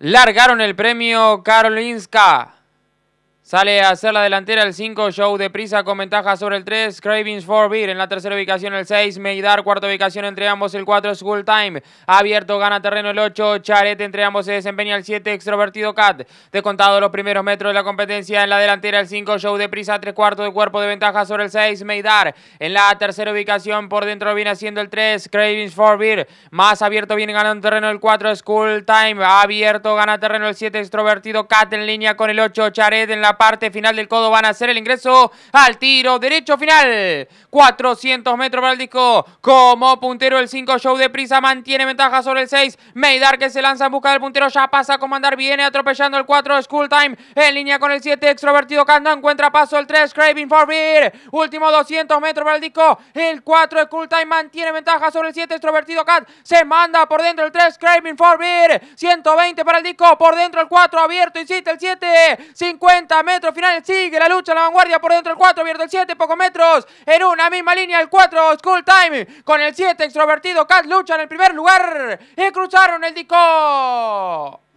largaron el premio Karolinska. Sale a hacer la delantera el 5, Show de prisa con ventaja sobre el 3, Cravings for Beer en la tercera ubicación el 6, Meidar, cuarta ubicación entre ambos el 4, School Time, abierto gana terreno el 8, Charet entre ambos se desempeña el 7, Extrovertido Cat, De contado los primeros metros de la competencia en la delantera el 5, Show de prisa, Tres cuartos de cuerpo de ventaja sobre el 6, Meidar en la tercera ubicación por dentro viene haciendo el 3, Cravings for Beer, más abierto viene ganando terreno el 4, School Time, abierto gana terreno el 7, Extrovertido Cat en línea con el 8, Charet en la parte final del codo van a hacer el ingreso al tiro derecho final. 400 metros para el disco. Como puntero el 5 show de prisa mantiene ventaja sobre el 6. Meidar que se lanza en busca del puntero. Ya pasa a comandar. Viene atropellando el 4. School time en línea con el 7. Extrovertido no encuentra paso el 3. Craving for beer. Último 200 metros para el disco. El 4 School time mantiene ventaja sobre el 7. Extrovertido Cat se manda por dentro el 3. Craving for beer. 120 para el disco. Por dentro el 4. Abierto. Insiste el 7. 50 metros metro final, sigue la lucha, la vanguardia por dentro el 4, abierto el 7, pocos metros. En una misma línea el 4, School Time. Con el 7, extrovertido Cat lucha en el primer lugar. Y cruzaron el disco.